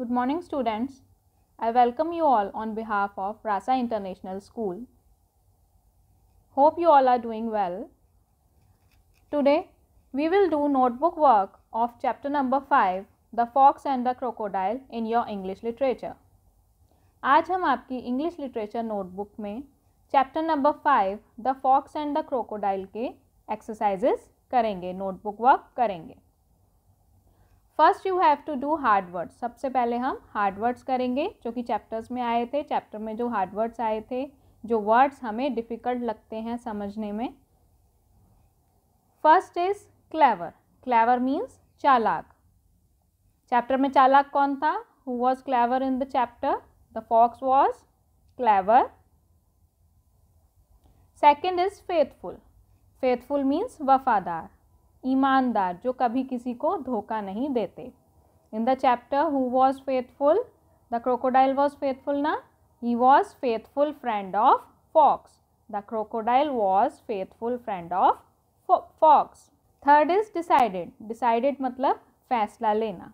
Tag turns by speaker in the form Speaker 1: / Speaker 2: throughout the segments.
Speaker 1: Good morning students. I welcome you all on behalf of Rasa International School. Hope you all are doing well. Today we will do notebook work of chapter number 5 The Fox and the Crocodile in your English literature. आज हम आपकी English literature notebook में chapter number five the fox and the crocodile के exercises करेंगे notebook work करेंगे first you have to do hard words सबसे पहले हम हार्ड वर्ड्स करेंगे जो कि चैप्टर्स में आए थे चैप्टर में जो हार्ड वर्ड्स आए थे जो वर्ड्स हमें डिफ़िकल्ट लगते हैं समझने में first is clever clever means चालाक चैप्टर में चालाक कौन था who was clever in the chapter the fox was clever second is faithful faithful means वफादार ईमानदार जो कभी किसी को धोखा नहीं देते in the chapter who was faithful the crocodile was faithful ना he was faithful friend of fox the crocodile was faithful friend of fox third is decided decided मतलब फैसला लेना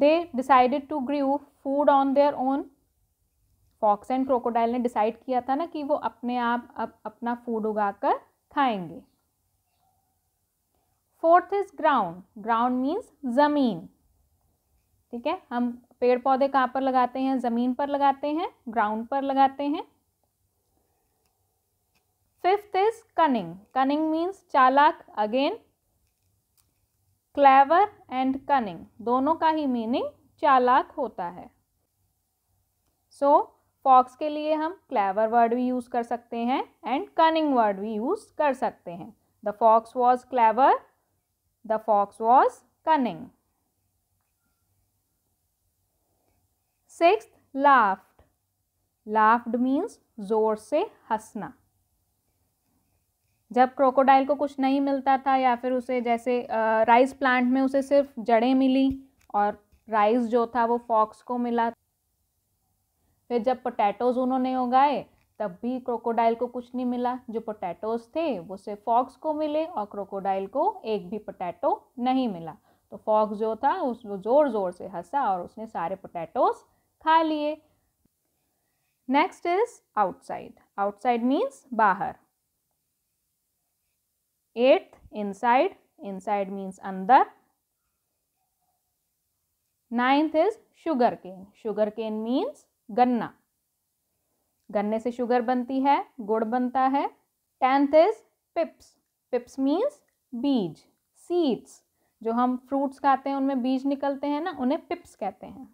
Speaker 1: दे decided to grow food on their own fox and crocodile ने decide किया था ना कि वो अपने आप अप, अपना फूड उगाकर खाएंगे fourth is ground ground means ज़मीन ठीक है हम पेड़ पौधे कहाँ पर लगाते हैं ज़मीन पर लगाते हैं ग्राउंड पर लगाते हैं fifth is cunning cunning means चालाक अगेन क्लेवर एंड कनिंग दोनों का ही मीनिंग चालाक होता है सो so, फॉक्स के लिए हम क्लेवर वर्ड भी यूज़ कर सकते हैं एंड कनिंग वर्ड भी यूज़ कर सकते हैं the fox was clever The fox was cunning. Sixth, laughed. Laughed means जोर से हंसना जब क्रोकोडाइल को कुछ नहीं मिलता था या फिर उसे जैसे राइस प्लांट में उसे सिर्फ जड़ें मिली और राइस जो था वो फॉक्स को मिला फिर जब पोटैटोज़ उन्होंने उगाए तब भी क्रोकोडाइल को कुछ नहीं मिला जो पोटैटोस थे वो सिर्फ फॉक्स को मिले और क्रोकोडाइल को एक भी पोटैटो नहीं मिला तो फॉक्स जो था उस ज़ोर ज़ोर से हंसा और उसने सारे पोटैटोस खा लिए next is outside outside means बाहर एट्थ इनसाइड इनसाइड मीन्स अंदर ninth is sugar cane sugar cane means गन्ना गन्ने से शुगर बनती है गुड़ बनता है tenth is pips pips means बीज सीड्स जो हम फ्रूट्स खाते हैं उनमें बीज निकलते हैं ना उन्हें पिप्स कहते हैं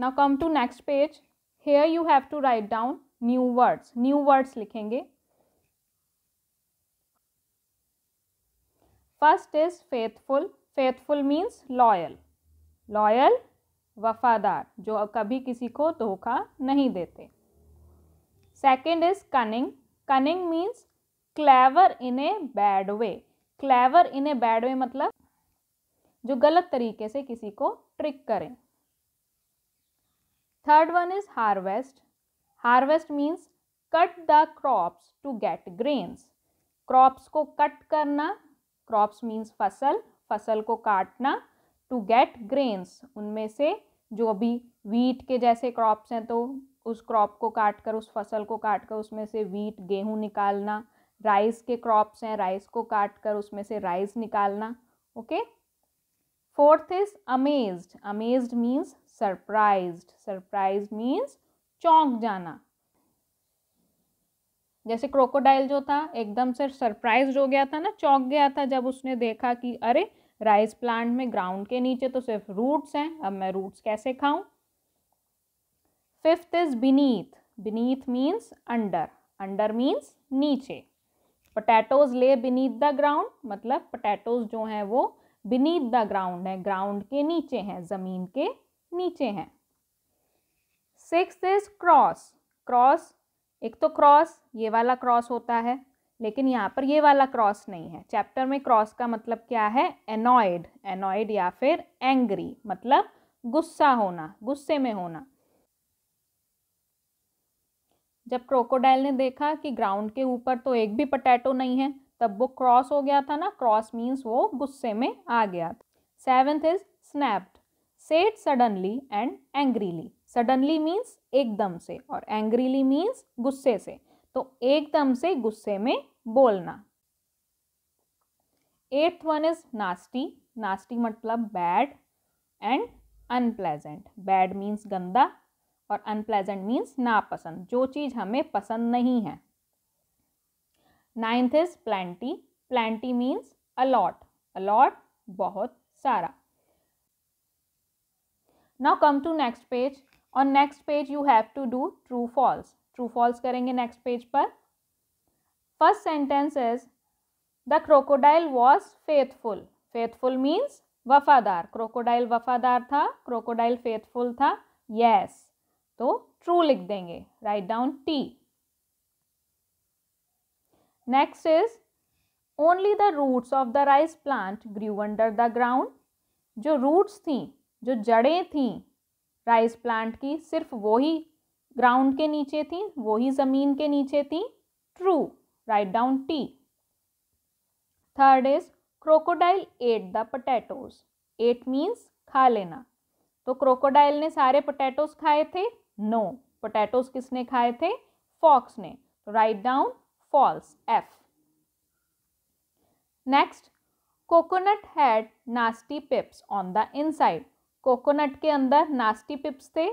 Speaker 1: now come to next page here you have to write down new words new words लिखेंगे first is faithful faithful means loyal loyal वफादार जो कभी किसी को धोखा नहीं देते second is cunning cunning means clever in a bad way clever in a bad way मतलब जो गलत तरीके से किसी को ट्रिक करें third one is harvest harvest means cut the crops to gate grains crops को कट करना क्रॉप्स मीन्स फसल फसल को काटना टू गेट ग्रेन्स उनमें से जो अभी वीट के जैसे क्रॉप्स हैं तो उस क्रॉप को काट कर उस फसल को काट कर उसमें से वीट गेहूँ निकालना राइस के क्रॉप्स हैं राइस को काट कर उसमें से राइस निकालना okay fourth is amazed amazed means surprise surprise means चौंक जाना जैसे क्रोकोडाइल जो था एकदम से सरप्राइज हो गया था ना चौंक गया था जब उसने देखा कि अरे राइस प्लांट में ग्राउंड के नीचे तो सिर्फ रूट्स हैं अब मैं रूट्स कैसे खाऊं fifth is beneath beneath means under under means नीचे potatoes lie beneath the ground मतलब पोटैटोज जो हैं वो बीनीथ द ग्राउंड है ग्राउंड के नीचे हैं ज़मीन के नीचे हैं सिक्स इज क्रॉस क्रॉस एक तो क्रॉस ये वाला क्रॉस होता है लेकिन यहाँ पर ये वाला क्रॉस नहीं है चैप्टर में क्रॉस का मतलब क्या है एनॉयड एनॉयड या फिर एंग्री मतलब गुस्सा होना गुस्से में होना जब क्रोकोडाइल ने देखा कि ग्राउंड के ऊपर तो एक भी पटैटो नहीं है तब वो क्रॉस हो गया था ना क्रॉस मीन्स वो गुस्से में आ गया था seventh is snapped said suddenly and angrily suddenly means एकदम से और एंग्रीली मीन्स गुस्से से तो एकदम से गुस्से में बोलना eighth one is nasty nasty मतलब bad and unpleasant bad means गंदा और अनप्लेजेंट मीन्स नापसंद जो चीज़ हमें पसंद नहीं है ninth is plenty plenty means a lot a lot बहुत सारा now come to next page और next page you have to do true false true false करेंगे नेक्स्ट पेज पर first sentence is the crocodile was faithful faithful means वफादार crocodile वफादार था crocodile faithful था yes yes. तो true लिख देंगे write down T next is only the roots of the rice plant grew under the ground जो roots थी जो जड़ें थी राइस प्लांट की सिर्फ वो ही ग्राउंड के नीचे थी वो ही जमीन के नीचे थी true write down T third is crocodile ate the potatoes ate means खा लेना तो क्रोकोडाइल ने सारे पोटैटोज खाए थे नो no. पोटैटोज किसने खाए थे फॉक्स ने write down false F next coconut had nasty pips on the inside coconut के अंदर नास्टी पिप्स थे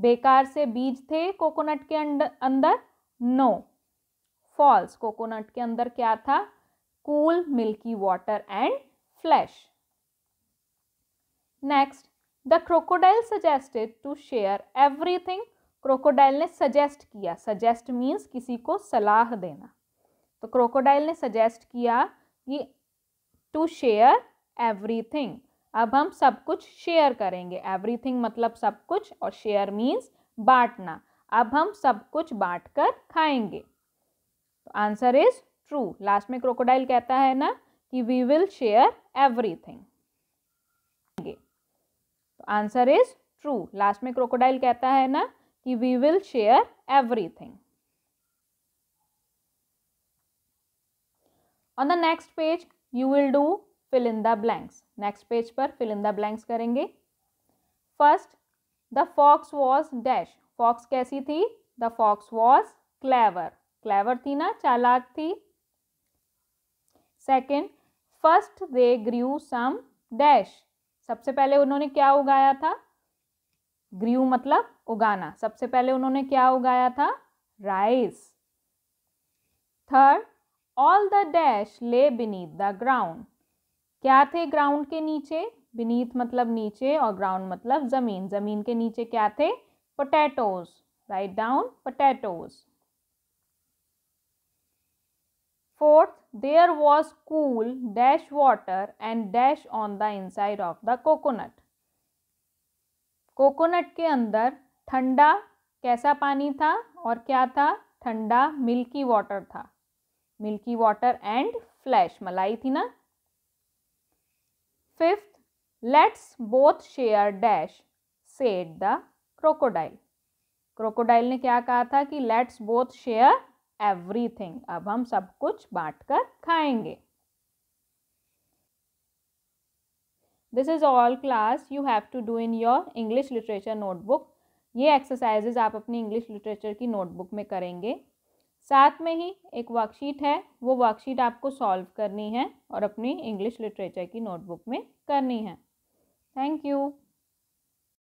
Speaker 1: बेकार से बीज थे कोकोनट के अंदर नो फॉल्स कोकोनट के अंदर क्या था cool milky water and flesh next the crocodile suggested to share everything crocodile ने सजेस्ट किया सजेस्ट मीन्स किसी को सलाह देना तो क्रोकोडाइल ने सजेस्ट किया कि टू शेयर एवरीथिंग अब हम सब कुछ शेयर करेंगे एवरीथिंग मतलब सब कुछ और शेयर मीन्स बांटना अब हम सब कुछ बांट कर खाएंगे तो आंसर इज ट्रू लास्ट में क्रोकोडाइल कहता है ना कि वी विल शेयर एवरीथिंग तो आंसर इज ट्रू लास्ट में क्रोकोडाइल कहता है ना कि we will share everything on the next page you will do fill in the blanks next page पर फिल इन द ब्लैंक्स करेंगे first the fox was dash fox कैसी थी the fox was clever clever थी ना चालाक थी second first they grew some dash सबसे पहले उन्होंने क्या उगाया था ग्रीव मतलब उगाना सबसे पहले उन्होंने क्या उगाया था rice third all the dash lie beneath the ground क्या थे ग्राउंड के नीचे बीनीथ मतलब नीचे और ग्राउंड मतलब ज़मीन ज़मीन के नीचे क्या थे potatoes write down potatoes fourth there was cool dash water and dash on the inside of the coconut coconut के अंदर ठंडा कैसा पानी था और क्या था ठंडा मिल्की वाटर था मिल्की वाटर एंड फ्लैश मलाई थी ना Fifth, let's both share dash, said the crocodile. Crocodile ने क्या कहा था कि लेट्स बोथ शेयर एवरीथिंग अब हम सब कुछ बांट कर खाएंगे this is all class you have to do in your English literature notebook ये एक्सरसाइजेज आप अपनी इंग्लिश लिटरेचर की नोटबुक में करेंगे साथ में ही एक वर्कशीट है वो वर्कशीट आपको सॉल्व करनी है और अपनी इंग्लिश लिटरेचर की नोटबुक में करनी है थैंक यू